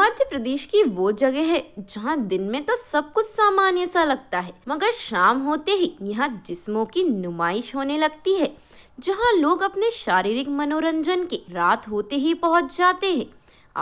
मध्य प्रदेश की वो जगह है जहाँ दिन में तो सब कुछ सामान्य सा लगता है मगर शाम होते ही यहाँ जिस्मों की नुमाइश होने लगती है जहाँ लोग अपने शारीरिक मनोरंजन के रात होते ही पहुँच जाते हैं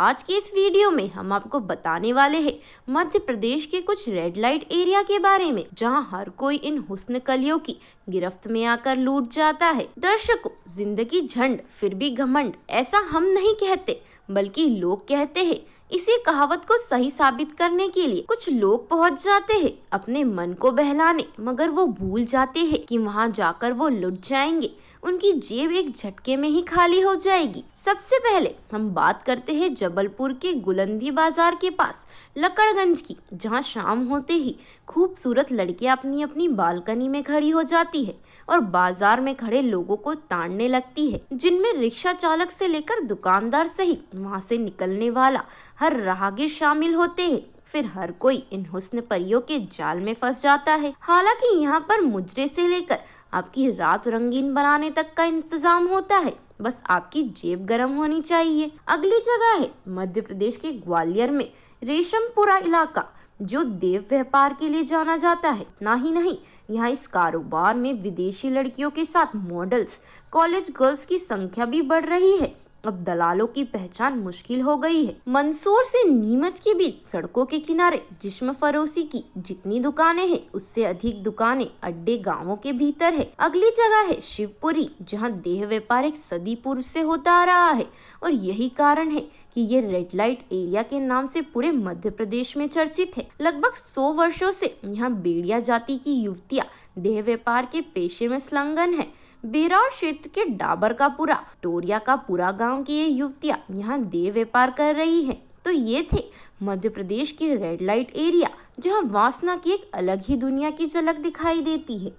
आज के इस वीडियो में हम आपको बताने वाले हैं मध्य प्रदेश के कुछ रेड लाइट एरिया के बारे में जहां हर कोई इन हुस्न कलियों की गिरफ्त में आकर लूट जाता है दर्शकों जिंदगी झंड फिर भी घमंड ऐसा हम नहीं कहते बल्कि लोग कहते हैं इसी कहावत को सही साबित करने के लिए कुछ लोग पहुंच जाते हैं अपने मन को बहलाने मगर वो भूल जाते हैं कि वहाँ जाकर वो लुट जाएंगे उनकी जेब एक झटके में ही खाली हो जाएगी सबसे पहले हम बात करते हैं जबलपुर के गुलंदी बाजार के पास लकड़गंज की जहाँ शाम होते ही खूबसूरत लड़कियाँ अपनी अपनी बालकनी में खड़ी हो जाती है और बाजार में खड़े लोगों को ताड़ने लगती है जिनमें रिक्शा चालक से लेकर दुकानदार सहित वहाँ से निकलने वाला हर राहगीर शामिल होते हैं फिर हर कोई इन हुस्न परियों के जाल में फंस जाता है हालांकि यहाँ पर मुजरे से लेकर आपकी रात रंगीन बनाने तक का इंतजाम होता है बस आपकी जेब गर्म होनी चाहिए अगली जगह है मध्य प्रदेश के ग्वालियर में रेशमपुरा इलाका जो देव व्यापार के लिए जाना जाता है ना ही नहीं यहाँ इस कारोबार में विदेशी लड़कियों के साथ मॉडल्स कॉलेज गर्ल्स की संख्या भी बढ़ रही है अब दलालों की पहचान मुश्किल हो गई है मंदसूर से नीमच के बीच सड़कों के किनारे जिस्म फरोसी की जितनी दुकानें हैं उससे अधिक दुकानें अड्डे गांवों के भीतर है अगली जगह है शिवपुरी जहां देह व्यापार एक सदी पूर्व से होता आ रहा है और यही कारण है कि ये रेड लाइट एरिया के नाम से पूरे मध्य प्रदेश में चर्चित है लगभग सौ वर्षो से यहाँ बेड़िया जाति की युवतियाँ देह व्यापार के पेशे में संलग्न है बेरौर क्षेत्र के डाबर का पुरा टोरिया का पूरा गांव की ये युवतियां यहाँ देव व्यापार कर रही हैं तो ये थे मध्य प्रदेश के रेड लाइट एरिया जहाँ वासना की एक अलग ही दुनिया की झलक दिखाई देती है